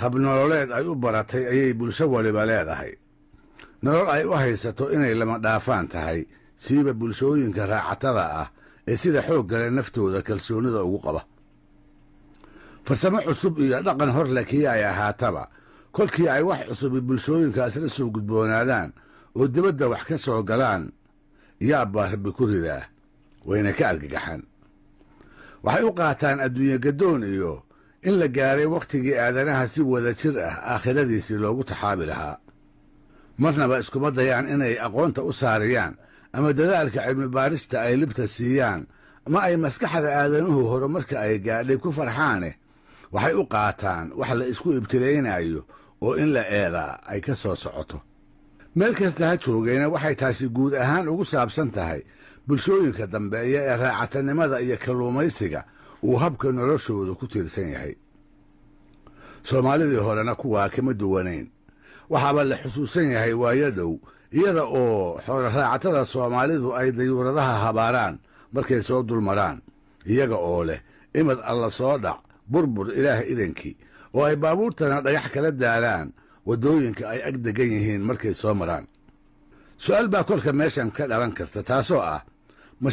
habnololeed ay u baratay ayay bulsho waliba leedahay nolol ay u haysato inay lama dhaafaan tahay siiba bulshooyinka raacatada ah ee sida xoog gale naftooda kalsoonnida ugu qaba farsamo cusub iyo dhaqan hor lakiyi ay ahaataba kolkii ay wax cusubi bulshooyinkaas la soo gudboonaadaan oo dibadda wax ka soo galaan yaabbaa rabbi ku ridaa wayna ka argagaxaan waxay u qaataan adduunye gaddoon iyo in la gaaray wakhtigii aadanaha si wada jir ah aakhiradiisii loogu taxaabi lahaa marnaba iskuma dayaan inay aqoonta u saariyaan ama dadaalka cilmi baarista ay libta siiyaan ma ay maskaxda aadanuhu hore marka ay gaadhay ku farxaane waxay u qaataan wax la isku ibtilaynayo oo in la eedaa ay ka soo socoto meel kasta ha joogayna waxay taasi guud ahaan ugu saabsan tahay bulshooyinka dambeeya ee raacatanimada iyo kalluumaysiga uu habka noloshooda ku tiirsan yahay soomaalidii horena kuwaa kama duwanayn waxaaba la xusuusan yahay waayo dhow iyada oo xoolo raacatada soomaalidu ay dayuuradaha habaaraan markay soo dul maraan iyaga oo leh imad alla soo dhac burbur ilaah idankii oo ay baabuurtana dhagax kala daalaan waddooyinka ay ag deggan yihiin markay soo maraan su'aal baa kolka meeshan ka dhalan karta taasoo ah ma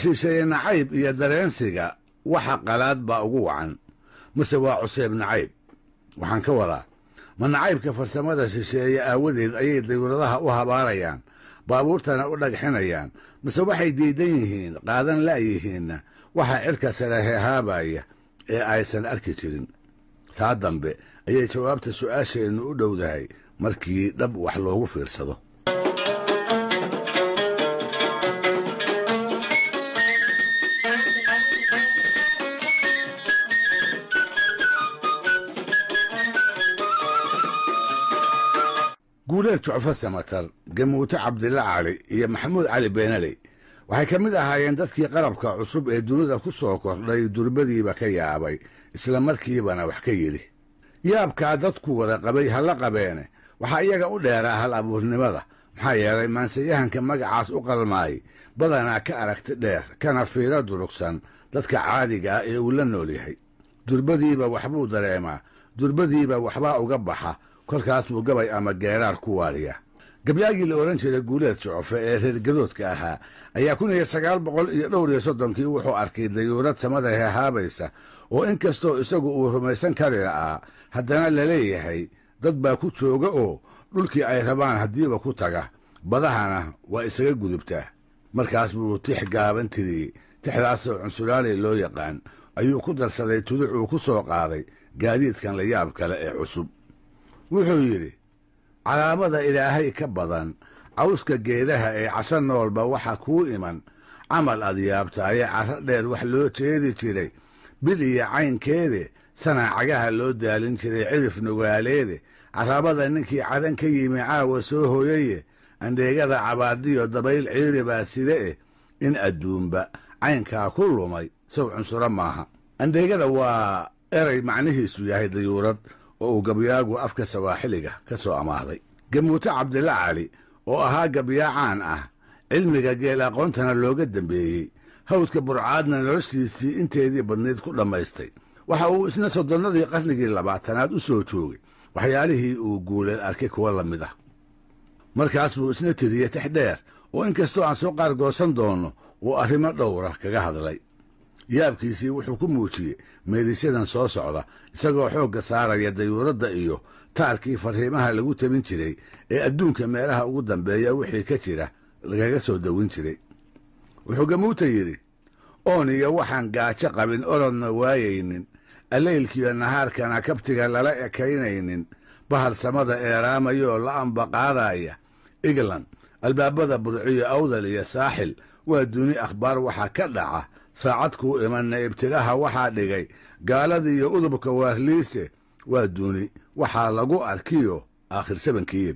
iyo dareensiga waxa qalaad baa ugu wacan mase waa cuseeb nacayb waxaan ka wadaa ma nacaybka farsamada shisheeya aawadeed ayay dayuuradaha u habaarayaan baabuurtana u dhagxinayaan mase waxay diidan yihiin qaadan la'yihiinna waxa cirka sarahehaabaya ee aysan arki jirin taa dambe ayay jawaabta su'aasheennu u dhowdahay markii dhab wax loogu fiirsado hawleed jucfo samatar gamuute cabdilla cali iyo maxamuud cali beenaley waxay ka mid ahaayeen dadkii qarabka cusub ee dunida ku soo kordhay durbadiiba ka yaabay isla markiibana wax ka yidhi yaabkaa dadku wada qabay ha qabeene waxaa iyaga u dheeraa hal abuurnimada maxaa yeelay maansayahanka magacaas u qalmaay badanaa ka aragti dheer kana fiiro durugsan dadka caadiga ah ee uu la nool yahay durbadiiba waxbuu dareemaa durbadiiba waxbaa uga baxa kolkaas buu gabay ama geeraar ku waaliya gabyaagii la odhan jiray guuleed socofe ee reer gadoodka ahaa ayaa kun iyo sagaal boqol iyo dhowr iyo soddonkii wuxuu arkay dayuurad samada heehaabaysa oo in kastoo isagu uu rumaysan kari la'aa haddana la leeyahay dad baa ku jooga oo dhulkii ay rabaan haddiiba ku taga badahana waa isaga gudubtaa markaas buu tix gaaban tiriyey tixdaasoo cunsulaali loo yaqaan ayuu ku darsaday tuduc uu ku soo qaaday gaadiidkan la yaab kale ee cusub wuxuu yidhi calaamada ilaahay ka badan cawska geedaha ee casho noolba waxaa kuu iman camal ad yaabtaaye casho dheer wax loo jeedi jiray bil iyo caynkeede sanaacagaha loo daalin jiray cirif nugaaleede carabada ninkii cadan ka yimi caawa soo hoyaye andheegada cabaadiyo dabayl ciiri baa sida eh in adduunba caynkaa ku lumay saw cunsuro maaha andheegada waa eray macnihiisu yahay dayuurad oo uu gabyaagu afka sawaaxiliga ka soo amaaday gamuute cabdilla cali oo ahaa gabyaacaan ah cilmiga geel aqoontana looga dembeeyey hawdka burcaadna noloshiisii inteedii badnayd ku dhammaystay waxa uu isna soddonnadii qarnigii labaatanaad u soo joogay waxyaalihii uu guuleed arkay kuwa la mid ah markaas buu isna tiriyey taxdheer oo inkastoo aan soo qaar goosan doonno uu arrimo dhowra ah kaga hadlay yaabkiisii wuxuu ku muujiyey meelisyadan soo socda isagoo xoogga saaraya dayuuradda iyo taarkii farriimaha lagu tebin jiray ee adduunka meelaha ugu dambeeya wixii ka jira lagaga soo dawin jiray wuxuu gamuuta yidhi ooniyo waxaan gaajo qabin orodna waayaynin allaylkiiyo nahaarkana kabtiga lala ekaynaynin bahal bahalsamada eeraamayaoo la ambaqaadaaya england albaabada burciyo awdal iyo saaxil waa duni akhbaar waxaa ka dhaca saacadkuu imanna ibtilaha waxaa dhigay gaalada iyo udubka waarliise waa duuni waxaa lagu arkiyo aakhir sabankiib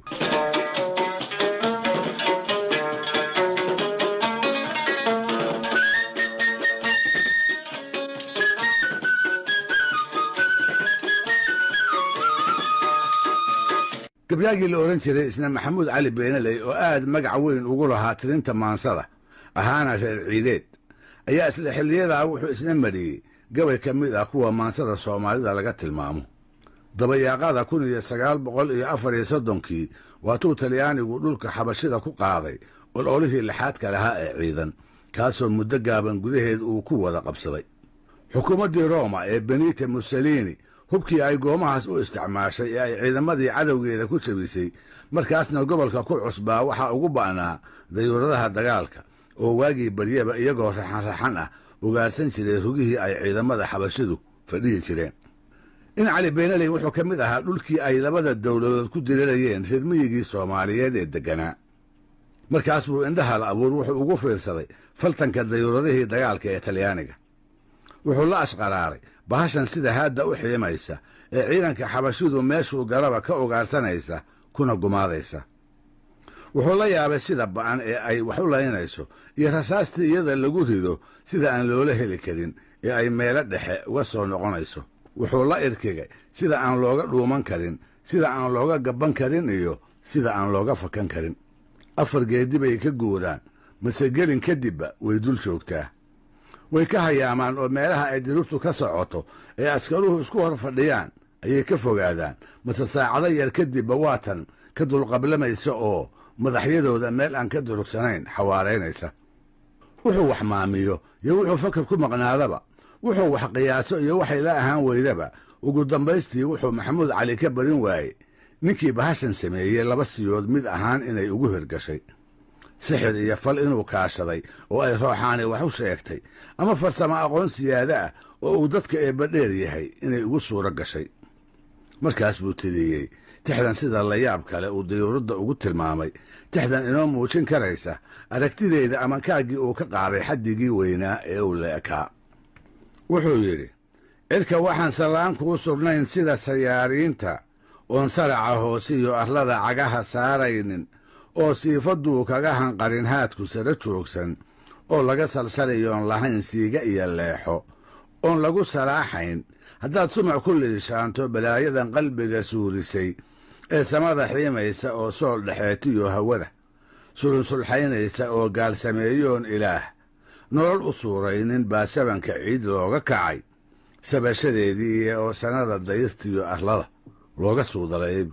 gabyaagii la odhan jiray isna maxamuud cali beenaley oo aad magac weyn ugu lahaa tirinta maansada ahaana reer ciideed ayaa isla xilliyadaa wuxuu isna mariyey gabay ka mid ah kuwa maansada soomaalida laga tilmaamo dabayaaqada kun iyo sagaal boqol iyo afar iyo soddonkii waatuu talyaanigu dhulka xabashida ku qaaday ololihii laxaadka lahaa ee ciidan kaasoo muddo gaaban gudaheed uu ku wada qabsaday xukuumaddii roma ee benita mussolini hubkii ay goomahaas u isticmaashay ee ay ciidamadii cadowgeeda ku jabisay markaasna gobolka ku cusbaa waxaa ugu ba'naa dayuuradaha dagaalka oo waagii baryaba iyagoo raxanraxan ah ugaarsan jiray rugihii ay ciidamada xabashidu fadhihi jireen in cali beenaley wuxuu ka mid ahaa dhulkii ay labada dowladood ku dirirayeen reer miyigii soomaaliyeed ee degganaa markaas buu indhaha la abuur wuxuu ugu fiirsaday faltanka dayuuradihii dagaalka ee talyaaniga wuxuu la ashqaraaray bahashan sida haadda u xiimaysa ee ciidanka xabashidu meeshuu garaba ka ugaarsanaysa kuna gumaadaysa wuxuu la yaabay sida ba-an ee ay wax u laynayso iyo rasaastii iyada lagu rido sida aan loola heli karin ee ay meelo dhexe uga soo noqonayso wuxuu la irkigay sida aan looga dhuuman karin sida aan looga gabban karin iyo sida aan looga fakan karin afar geedi bay ka guuraan mase gelin kadibba way dul joogtaa way ka hayaamaan oo meelaha ay dirurtu ka socoto ee askaruhu isku hor fadhiyaan ayay ka fogaadaan mase saacado yar kadibba waatan ka dulqablamaysa oo madaxyadooda meel aan ka durugsanayn xawaaraynaysa wuxuu wax maamiyo iyo wuxuu fakar ku maqnaadaba wuxuu wax qiyaaso iyo waxay la ahaan weydaba ugu dambaystii wuxuu maxamuud cali ka badin waayey ninkii bahashan sameeyey laba siyood mid ahaan inay ugu hirgashay sixir iyo fal inuu kaashaday oo ay rooxaani wax u sheegtay ama farsamo aqoon siyaada ah oo uu dadka eebbadheer yahay inay ugu suuro gashay markaas buu tidiyey tixdan sida layaab kale uu diyuuradda ugu tilmaamay tixdan inoo muujin karaysa aragtideeda ama uu ka qaaday xaddigii weynaa ee uu la ekaa wuxuu yidhi cidka waxaan sallaan kuu sugnayn sida sayaariinta oon saraca hoose iyo arlada cagaha saaraynin oo siifadduu kaga hanqarin haadku sara joogsan oo laga salsalayoon lahayn siiga iyo leexo oon lagu salaaxayn haddaad sumac ku liishaanto balaayadan qalbiga suurisay ee samada xiimaysa oo sool dhexeetiyo hawada sulunsulxaynaysa oo gaalsameeyoon ilaah nolol u suuraynin baa sabanka ciid looga kacay sabashadeedii iyo oo sannada dayirtiyo arlada looga suudalayay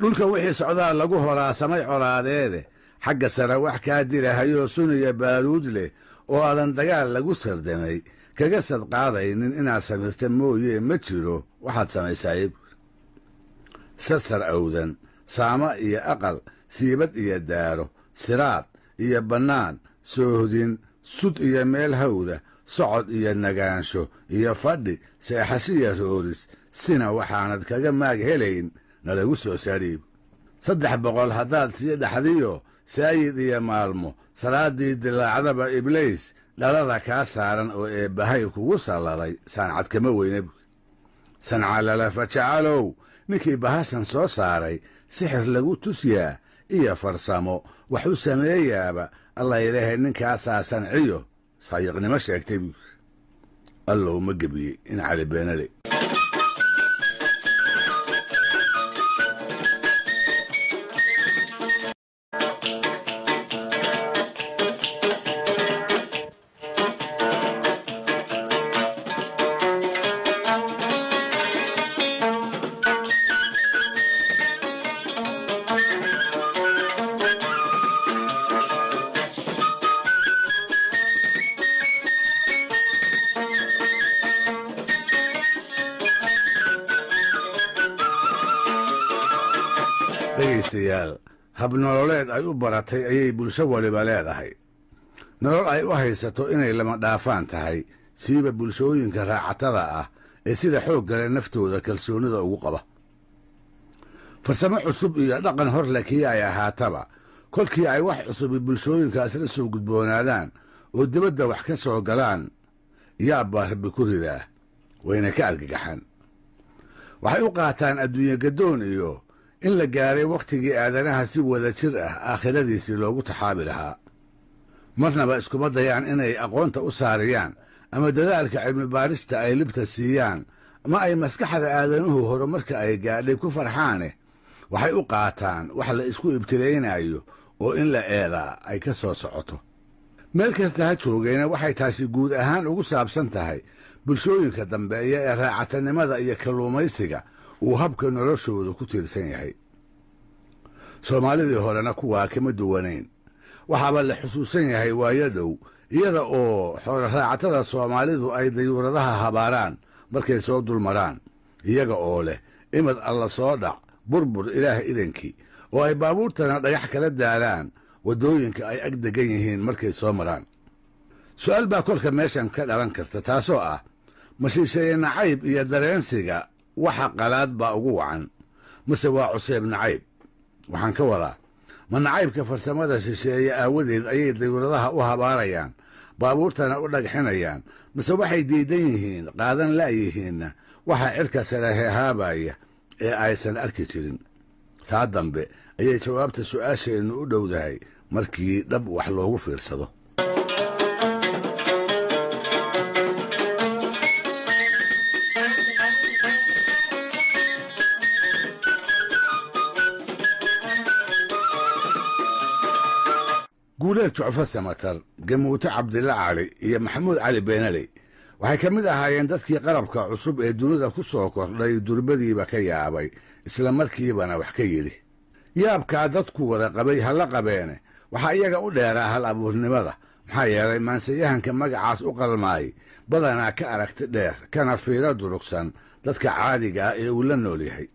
dhulka wixii socdaa lagu horaa samay colaadeede xagga sare wax kaa dirahayoo suniya baaruud leh oo aadan dagaal lagu sardamay kaga sadqaadaynin inaad samirta mooye ma jiro waxaad samaysaayeeb sasar awdan saamo iyo aqal siibad iyo daaro siraad iyo bannaan soohdin sud iyo meel hawda socod iyo nagaansho iyo fadhi seexasho iyo rooris sina waxaanad kaga maag helayn nalagu soo sadhiib saddex boqol haddaad sii dhaxdiyo saayid iyo maalmo salaaddii dilaacdaba iblays dhalada kaa saaran oo eebbahay kugu salladay saancad kama weynab sancalala fajacalow ninkii bahashan soo saaray sixir lagu tusiyaa iyo farsamo wax u sameeyaaba allah ilaahay ninkaasaa sanciyo saayiqnimo sheegtay buu allow ma gebiyey in cali beenale dhegaystayaal habnololeed ay u baratay ayay bulsho waliba leedahay nolol ay u haysato inay lama dhaafaan tahay siiba bulshooyinka raacatada ah ee sida xoog gale naftooda kalsoonnida ugu qaba farsamo cusub iyo dhaqan hor lakiya ay ahaataba kolkii ay wax cusubi bulshooyinkaas la soo gudboonaadaan oo dibadda wax ka soo galaan yaabbaa rabbi ku ridaa wayna ka argagaxaan waxay u qaataan adduunye gaddoon iyo in la gaaray wakhtigii aadanaha si wada jir ah aakhiradiisii loogu taxaabi lahaa marnaba iskuma dayaan inay aqoonta u saariyaan ama dadaalka cilmibaadhista ay libta siiyaan ma ay maskaxda aadanuhu horumarka ay gaadhay ku farxaane waxay u qaataan wax la isku ibtilaynayo oo in la eedaa ay ka soo socoto meel kasta ha joogayna waxay taasi guud ahaan ugu saabsan tahay bulshooyinka dambeeya ee raacatannimada iyo kalluumaysiga uu habka noloshooda ku tiirsan yahay soomaalidii horena kuwaa kama duwanayn waxaaba la xusuusan yahay waayo dhow iyada oo xooloraacatada soomaalidu ay dayuuradaha habaaraan markay soo dul maraan iyaga oo leh imad alla soo dhac burbur ilaah idankii oo ay baabuurtana dhagax kala daalaan waddooyinka ay ag deggan yihiin markay soo maraan su-aal baa kolka meeshan ka dhalan karta taasoo ah ma iyo dareensiga waxa qalaad baa ugu wacan mase waa cuseeb nacayb waxaan ka wadaa ma nacaybka farsamada shisheeye aawadeed ayay dayuuradaha u habaarayaan baabuurtana u dhagxinayaan mase waxay diidan yihiin qaadan la'yihiinna waxa cirka sarahehaabaya ee aysan arki jirin taa dambe ayay jawaabta su'aasheennu u dhowdahay markii dhab wax loogu fiirsado labada tucfo samatar gamuute cabdila cali iyo maxamuud cali beenaley waxay ka mid ahaayeen dadkii qarabka cusub ee dunida ku soo kordhay durbadiiba ka yaabay isla markiibana wax ka yidhi yaabkaa dadku wada qabay halla qabeene waxaa iyaga u dheeraa hal abuurnimada maxaa yeelay maansayahanka magacaas u qalmaay badanaa ka aragti dheer kana fiiro durugsan dadka caadiga ah ee uu la nool yahay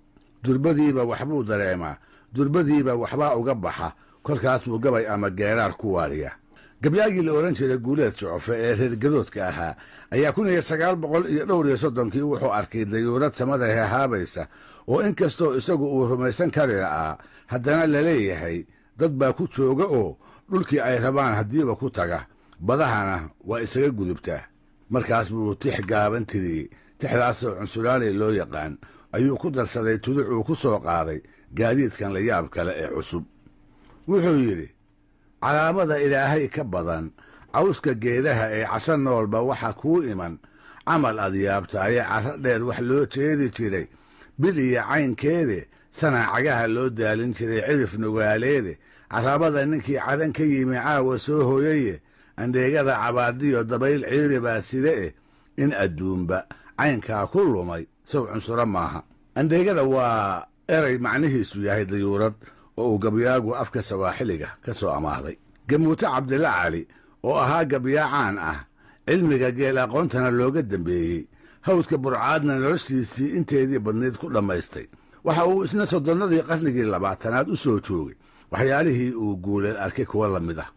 durbadiiba waxbuu dareemaa durbadiiba waxbaa uga baxa kolkaas buu gabay ama geeraar ku waariya gabyaagii la odhan jiray guuleed socofe ee reer gadoodka ahaa ayaa kun iyo sagaal boqol iyo dhowr iyo soddonkii wuxuu arkay dayuurad samada heehaabaysa oo in kastoo isagu uu rumaysan karina ah haddana la leeyahay dad baa ku jooga oo dhulkii ay rabaan haddiiba ku taga badahana waa isaga gudubtaa markaas buu tix gaaban tiriyey tixdaasoo cunsulaanay loo yaqaan ayuu ku darsaday tuduc uu ku soo qaaday gaadiidkan la yaab kale ee cusub wuxuu yidhi calaamada ilaahay ka badan cawska geedaha ee casa noolba waxa kuu iman camal ad ayee casa dheer wax loo jeedi jiray bil iyo caynkeede sanaa cagaha loo daalin jiray cirif nugaaleede carabada ninkii cadan ka yimi caawa soo hoyaye andheegada cabaadiyo dabayl ciiri baa sida eh in adduunba caynkaa ku lumay saw cunsuro maaha andheegada waa eray macnihiisu yahay dayuurad oo uu gabyaagu afka sawaaxiliga ka soo amaahday gamuute cabdila cali oo ahaa gabyaacaan ah cilmiga geel aqoontana looga dambeeyey hawdka burcaadna noloshiisii inteedii badnayd ku dhammaystay waxa uu isna soddonnadii qarnigii labaatanaad u soo joogay waxyaalihii uu guuleen arkay kuwa la mid ah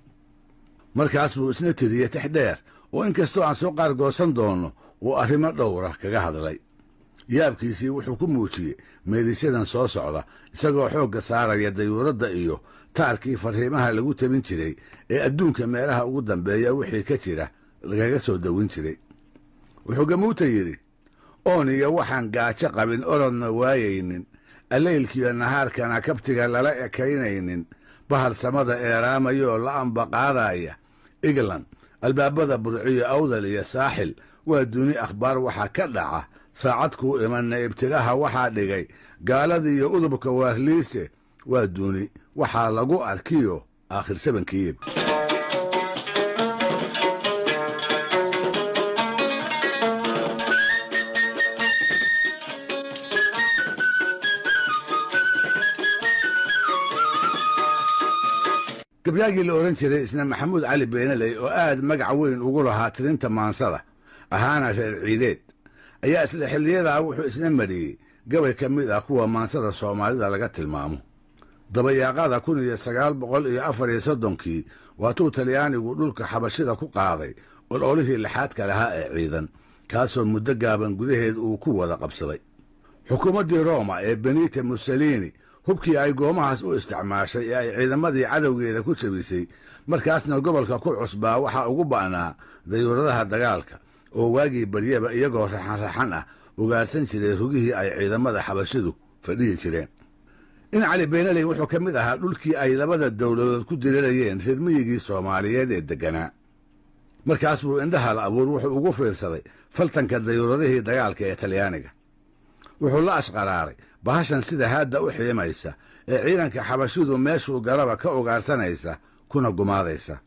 markaas buu isna tiriyey tix oo inkastoo aan soo qaar goosan doonno uu arrimo dhowra ah kaga hadlay yaabkiisii wuxuu ku muujiyey meelisyadan soo socda isagoo xoogga saaraya dayuuradda iyo taarkii farriimaha lagu tebin jiray ee adduunka meelaha ugu dambeeya wixii ka jira lagaga soo dawin jiray wuxuu gamuuta yidhi iyo waxaan gaajo qabin orodna waayaynin allaylkiiyo nahaarkana kabtiga lala ekaynaynin baharsamada eeraamayaoo la ambaqaadaaya iglan albaabada burciyo awdal iyo saaxil waa duni akhbaar waxaa ka dhaca saacadkuu imanna ibtilaha waxaa dhigay gaaladiiyo udubka waarliise waa duuni waxaa lagu arkiyo aakhir sabankiib gabyaagii la odhan jiray isna maxamuud cali beenaley oo aad magac weyn ugu lahaa tirinta maansada ahaana reer ciideed ayaa isla xilliyadaa wuxuu isna mariyey gabay ka mid ah kuwa maansada soomaalida laga tilmaamo dabayaaqada kun iyo sagaal boqol iyo afar iyo soddonkii waatuu talyaanigu dhulka xabashida ku qaaday ololihii lixaadka lahaa ee ciidan kaasoo muddo gaaban gudaheed uu ku wada qabsaday xukuumaddii roma ee benita mussolini hubkii ay goomahaas u isticmaashay ee ay ciidamadii cadowgeeda ku jebisay markaasna gobolka ku cusbaa waxaa ugu ba'naa dayuuradaha dagaalka oo waagii baryaba iyagoo raxanraxan ah ugaarsan jiray rugihii ay ciidamada xabashidu fadhihi jireen in cali beenaley wuxuu ka mid ahaa dhulkii ay labada dowladood ku dirirayeen reer miyigii soomaaliyeed ee degganaa markaas buu indhahal abuur wuxuu ugu fiirsaday faltanka dayuuradihii dagaalka ee talyaaniga wuxuu la ashqaraaray bahashan sida haadda u xiimaysa ee ciidanka xabashidu meeshuu garaba ka ugaarsanaysa kuna gumaadaysa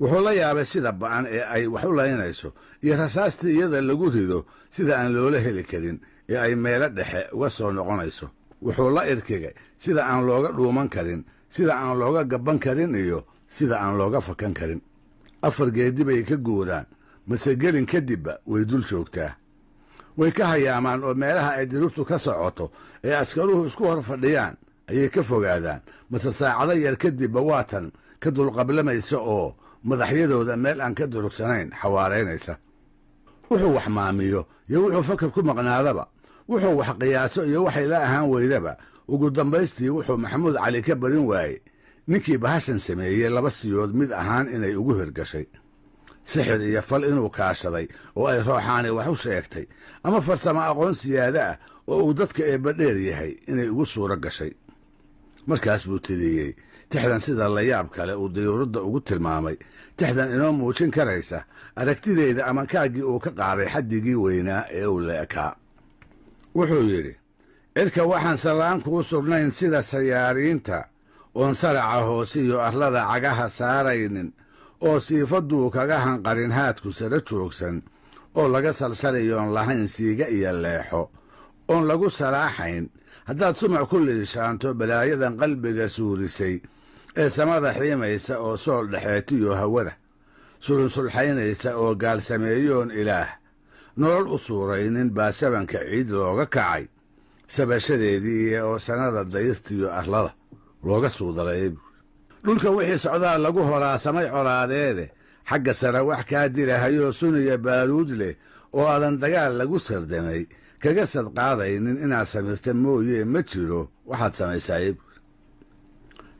wuxuu la yaabay sida ba-an ee ay wax u laynayso iyo rasaastii iyada lagu rido sida aan loola heli karin ee ay meelo dhexe uga soo noqonayso wuxuu la irkigay sida aan looga dhuuman karin sida aan looga gabban karin iyo sida aan looga fakan karin afar geedi bay ka guuraan mase gelin kadibba way dul joogtaa way ka hayaamaan oo meelaha ay diruurtu ka socoto ee askaruhu isku hor fadhiyaan ayay ka fogaadaan mase saacado yar kadibba waatan ka dulqablamaysa oo madaxyadooda meel aan ka durugsanayn xawaaraynaysa wuxuu wax maamiyo iyo wuxuu fakar ku maqnaadaba wuxuu wax qiyaaso iyo waxay la ahaan weydaba ugu dambaystii wuxuu maxamuud cali ka badin waayey ninkii bahashan sameeyey laba siyood mid ahaan inay ugu hirgashay sixir iyo fal inuu kaashaday oo ay rooxaani wax u sheegtay ama farsamo aqoon siyaado ah oo uu dadka eebbadheer yahay inay ugu suuro gashay markaas buu tiriyey tixdan sida layaab kale uu dayuuradda ugu tilmaamay tixdan inoo muujin karaysa aragtideeda ama uu ka qaaday xaddigii weynaa ee uu leekaa wuxuu yidhi cidka waxaan sallaan kuu sugnayn sida sayaariinta oon saraca hoose iyo arlada cagaha saaraynin oo siifadduu kaga hanqarin haadku sara joogsan oo laga salsalayoon lahayn siiga iyo leexo oon lagu salaaxayn haddaad sumac ku liishaanto balaayadan qalbiga suurisay ee samada xiimaysa oo sool dhexeetiyo hawada sulunsulxaynaysa oo gaalsameeyoon ilaah nolol u suuraynin baa sabanka ciid looga kacay sabashadeedii oo sannada dayirtiyo arlada looga suudaleeya dhulka wixii socdaa lagu horaa samay colaadeede xagga sare wax kaa dirahayoo suniya baaluud leh oo aadan dagaal lagu sardamay kaga sadqaadaynin inaad samirta mooyee ma jiro waxaad samaysaayeeb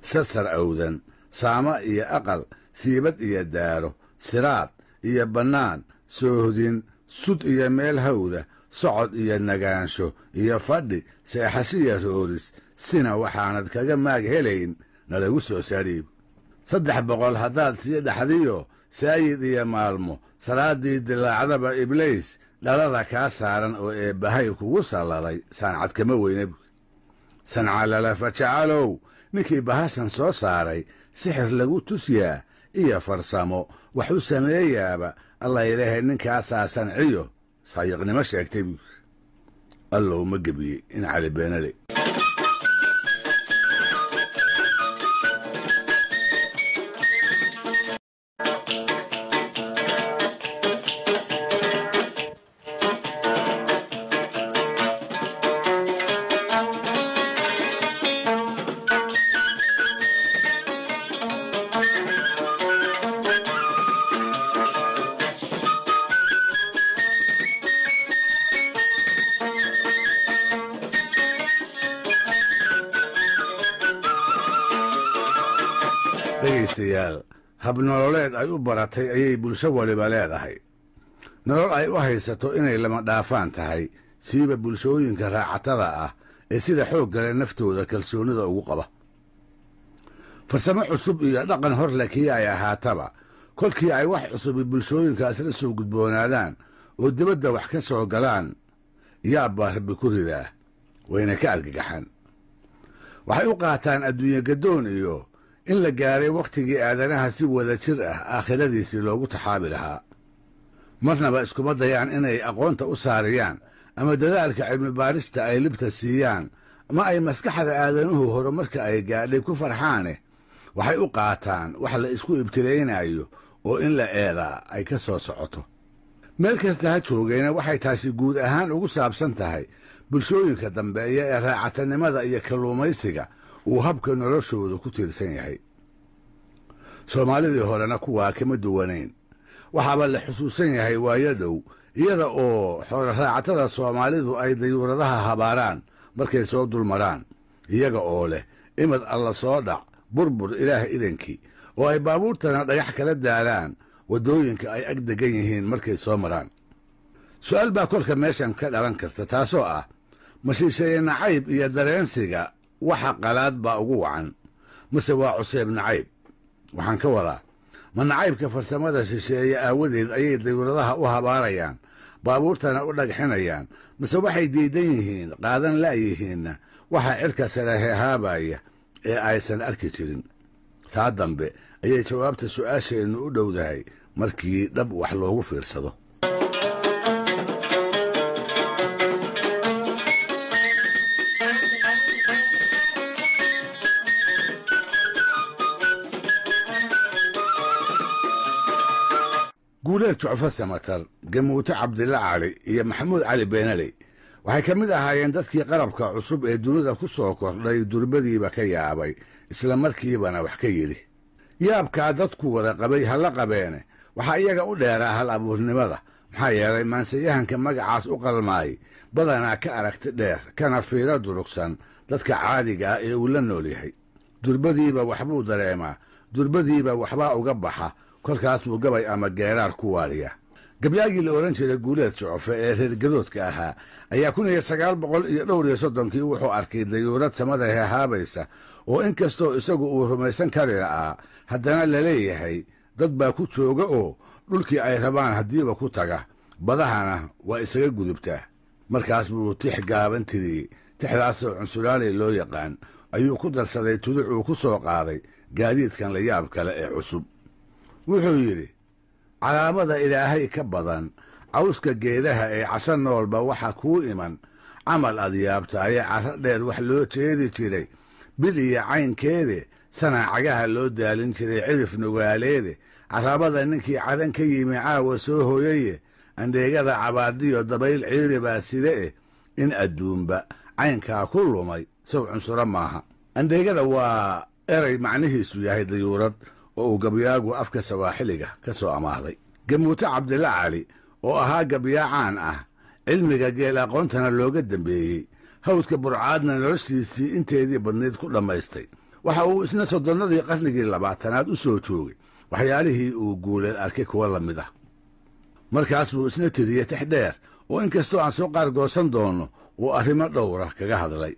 sasar awdan saamo iyo aqal siibad iyo daaro siraad iyo bannaan soohdin sud iyo meel hawda socod iyo nagaansho iyo fadhi seexasho iyo rooris sina waxaanad kaga maag helayn nalagu soo sariib saddex boqol haddaad sii dhaxdiyo saayid iyo maalmo salaaddii dilaacdaba ibliis dhalada kaa saaran oo eebbahay kugu salladay saancad kama weyna sanca lala fajacalow ninkii bahashan soo saaray sixir lagu tusiyaa iyo farsamo wax u sameeyaaba allah ilaahay ninkaasaa sanciyo saayiqnimo sheegtay buuri allow ma gebiyey in cali beenale ay u baratay ayay bulsho waliba leedahay nolol ay u haysato inay lama dhaafaan tahay siiba bulshooyinka raacatada ah ee sida xoog gale naftooda kalsoonida ugu qaba farsamo cusub iyo dhaqan hor lakiya ay ahaataba kolkii ay wax cusubi bulshooyinkaas la soo gudboonaadaan oo dibadda wax ka soo galaan yaabbaa rabbi ku ridaa wayna ka argagaxan waxay u qaataan adduunye gaddoon iyo in la gaaray wakhtigii aadanaha si wada jir ah aakhiradiisii loogu taxaabi lahaa marnaba iskuma dayaan inay aqoonta u saariyaan ama dadaalka cilmibaadhista ay libta siiyaan ma ay maskaxda aadanuhu hore marka ay gaadhay ku farxaane waxay u qaataan wax la isku ibtilaynayo oo in la eedaa ay ka soo socoto meel kasta ha joogayna waxay taasi guud ahaan ugu saabsan tahay bulshooyinka dambeeya ee raacatannimada iyo kalluumaysiga uu habka noloshooda ku tiirsan yahay soomaalidii horena kuwaa kama duwanayn waxaaba la xusuusan yahay waayo dhow iyada oo xooloraacatada soomaalidu ay dayuuradaha habaaraan markay soo dulmaraan iyaga oo leh imad alla soo dhac burbur ilaah idankii oo ay baabuurtana dhagax kala daalaan waddooyinka ay ag deggan yihiin markay soo maraan su-aal baa kolka meeshan ka dhalan karta taasoo ah ma nacayb iyo dareensiga waxa qalaad baa ugu wacan mase waa cuseeb nacayb waxaan ka wadaa ma nacaybka farsamada shisheeya aawadeed ayay dayuuradaha u habaarayaan baabuurtana u dhagxinayaan mase waxay diidan yihiin qaadan la'yihiinna waxa cirka sarahehaabaya ee aysan arki jirin taa dambe ayay jawaabta su'aasheennu u dhowdahay markii dhab wax loogu fiirsado tucfo samatar gamuute cabdilla cali iyo maxamuud cali beenaley waxay ka mid ahaayeen dadkii qarabka cusub ee dunida ku soo kordhay durbadiiba ka yaabay isla markiibana wax ka yidhi yaabkaa dadku wada qabay hala qabeene waxaa iyaga u dheeraa hal abuurnimada maxaa yeelay maansayahanka magacaas u qalmaay badanaa ka aragti dheer kana fiiro durugsan dadka caadiga ah ee uu la nool yahay durbadiiba waxbuu dareemaa durbadiiba waxbaa uga baxa kolkaas buu gabay ama geeraar ku waariya gabyaagii la odhan jiray guuleed socofe ee reer gadoodka ahaa ayaa kun iyo sagaal boqol iyo dhowr iyo soddonkii wuxuu arkay dayuurad samada heehaabaysa oo in kastoo isagu uu rumaysan karina ah haddana la leeyahay dad baa ku jooga oo dhulkii ay rabaan haddiiba ku taga badahana waa isaga gudubtaa markaas buu tix gaaban tiriyey tixdaasoo cunsulaanay loo yaqaan ayuu ku darsaday tuduc uu ku soo qaaday gaadiidkan la kale ee cusub wuxuu yidhi calaamada ilaahay ka badan cawska geedaha ee casa noolba waxa kuu iman camal adyaabta ayee casa dheer wax loo jeedi jiray bil iyo caynkeede sanaa cagaha loo daalin jiray cirif nugaaleede carabada ninkii cadan ka yimi caawa soo hoyaye andheegada cabaadiyo dabayl ciiribaa side eh in adduunba caynkaa ku lumay saw cunsuro maaha andheegada waa eray macnihiisu yahay dayuurad oo uu gabyaagu afka sawaaxiliga ka soo amaaday gamuute cabdilla cali oo ahaa gabyaa caan ah cilmiga geel aqoontana looga dambeeyey hawdka burcaadna noloshiisii inteedii badnayd ku dhammaystay waxa uu isna soddonnadii qarnigii labaatanaad u soo joogay waxyaalihii uu guuleed arkay kuwa la mid ah markaas buu isna tiriyey tix oo inkastoo aan soo qaar goosan doonno uu arrimo dhowra ah kaga hadlay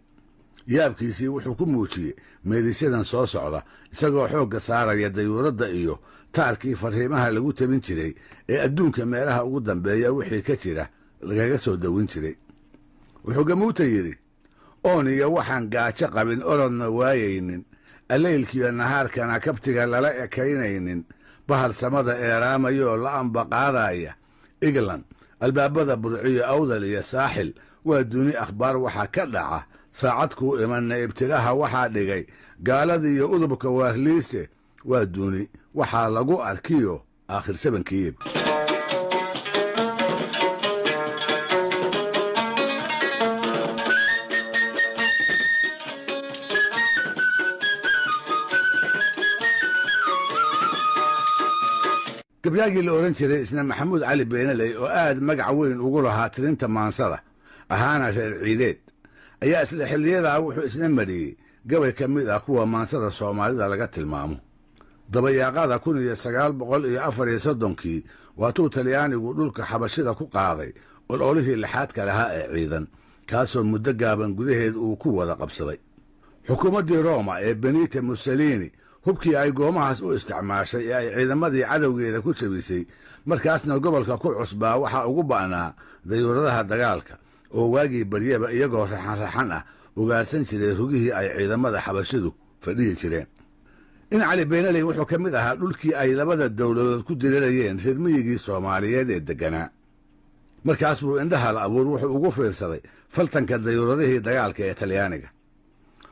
yaabkiisii wuxuu ku muujiyey meelisyadan soo socda isagoo xoogga saaraya dayuuradda iyo taarkii farriimaha lagu tebin jiray ee adduunka meelaha ugu dambeeya wixii ka jira lagaga soo dawin jiray wuxuu gamuuta yidhi oon iyo waxaan gaajo qabin orodna waayaynin allaylkiiyo nahaarkana kabtiga lala ekaynaynin bahal samada eeraamayaoo la ambaqaadaaya england albaabada burciyo awdal iyo saaxil waa duni akhbaar waxaa ka dhaca saacad imanna ibtilaha waxaa dhigay gaalada iyo udubka waarliise waa duuni waxaa lagu arkiyo aakhir sabankiib gabyaagii la odhan jiray isna maxamuud cali beenaley oo aad magac weyn ugu lahaa tirinta maansada ahaana reer ciideed ayaa isla xilliyadaa wuxuu isna mariyey gabay ka mid ah kuwa maansada soomaalida laga tilmaamo dabayaaqada kun iyo sagaal boqol iyo afar iyo soddonkii waatuu talyaanigu dhulka xabashida ku qaaday ololihii lixaadka lahaa ee ciidan kaasoo muddo gaaban gudaheed uu ku wada qabsaday xukuumaddii roma ee benita mussoliini hubkii ay goomahaas u isticmaashay ee ay ciidamadii cadowgeeda ku jabisay markaasna gobolka ku cusbaa waxaa ugu ba'naa dayuuradaha dagaalka oo waagii baryaba iyagoo raxanraxan ah ugaarsan jiray rugihii ay ciidamada xabashidu fadhiyi jireen in cali beenaley wuxuu ka mid ahaa dhulkii ay labada dowladood ku dirirayeen reer miyigii soomaaliyeed ee degganaa markaas buu indhaha la abuur wuxuu ugu fiirsaday faltanka dayuuradihii dagaalka ee talyaaniga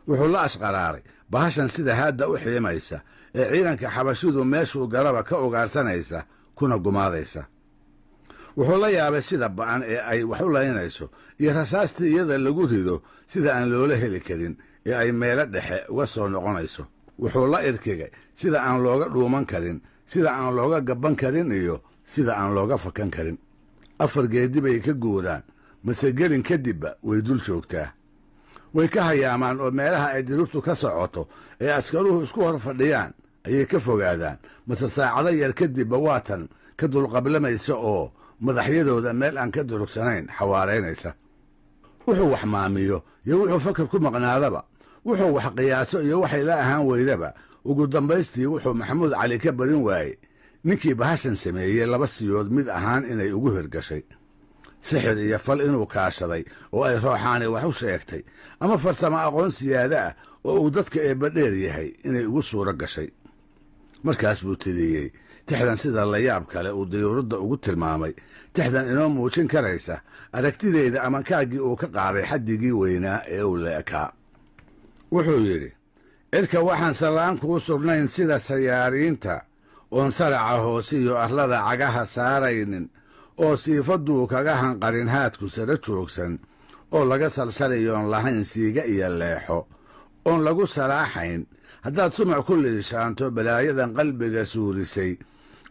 wuxuu la ashqaraaray bahashan sida haadda u xiimaysa ee ciidanka xabashidu meeshuu garaba ka ugaarsanaysa kuna gumaadaysa wuxuu la yaabay sida ba'an ee ay wax u laynayso iyo rasaastii iyada lagu rido sida aan loola heli karin ee ay meelo dhexe uga soo noqonayso wuxuu la irkigay sida aan looga dhuuman karin sida aan looga gabban karin iyo sida aan looga fakan karin afar geedi bay ka guuraan mase gelin kadibba way dul joogtaa way ka hayaamaan oo meelaha ay dirirtu ka socoto ee askaruhu isku hor fadhiyaan ayay ka fogaadaan mase saacado yar kadibba waatan ka dulqablamaysa oo madaxyadooda meel aan ka durugsanayn xawaaraynaysa wuxuu wax maamiyo iyo wuxuu fakar ku maqnaadaba wuxuu wax qiyaaso iyo waxay la ahaan weydaba ugu dambaystii wuxuu maxamuud cali ka badin waayey ninkii bahashan sameeyey laba siyood mid ahaan inay ugu hirgashay sixir iyo fal inuu kaashaday oo ay rooxaani wax u sheegtay ama farsamo aqoon siyaada ah oo uu dadka eebbadheer yahay inay ugu suuro gashay markaas buu tiriyey texdan sida layaab kale uu diyuuradda ugu tilmaamay texdan inoo muujin karaysa aragtideeda ama kaagii uu ka qaaday xaddigii weynaa ee uu leekaa wuxuu yidhi cidka waxaan sallaan kuu sugnayn sida sayaariinta oon saraca hoose iyo arlada cagaha saaraynin oo siifadduu kaga hanqarin haadku sara joogsan oo laga salsalayoon lahayn siiga iyo leexo oon lagu salaaxayn haddaad sumac ku liishaanto balaayadan qalbiga suurisay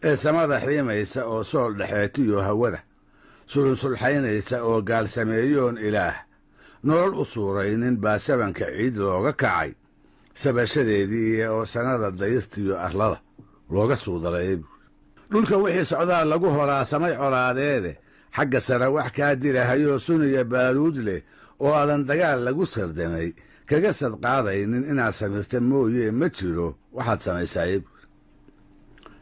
ee samada xiimaysa oo sool dhexeetiyo hawada sulunsulxaynaysa oo gaalsameeyoon ilaah nolol u suuraynin baa sabanka ciid looga kacay sabashadeedii oo sannada dayirtiyo arlada looga suudalayay dhulka wixii socdaa lagu horaa samay colaadeede xagga sare wax kaa dirahayoo suniya baaluud leh oo aadan dagaal lagu sardamay kaga sad qaadaynin inaad samirta mooyee ma jiro waxaad samaysaayebu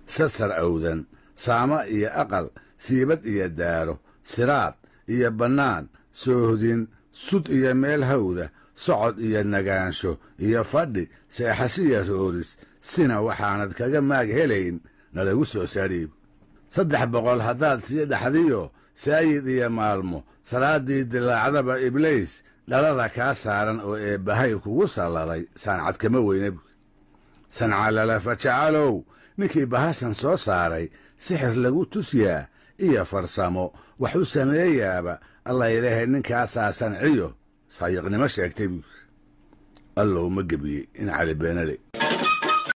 sasar awdan saamo iyo aqal siibad iyo daaro siraad iyo bannaan soohdin sud iyo meel hawda socod iyo nagaansho iyo fadhi seexasho iyo rooris sina waxaanad kaga maag helayn nalagu soo sariib saddex boqol haddaad sii dhaxdiyo saayid iyo maalmo salaaddii dilaacdaba ibliis dhalada kaa saaran oo eebbahay kugu salladay sancad kama weynab sancalala fajacalow ninkii bahashan soo saaray sixir lagu tusiyaa iyo farsamo wax u sameeyaaba allah ilaahay ninkaasaasan ciyo saayiqnimo sheegtay buuri allow ma gebiyey in cali beenale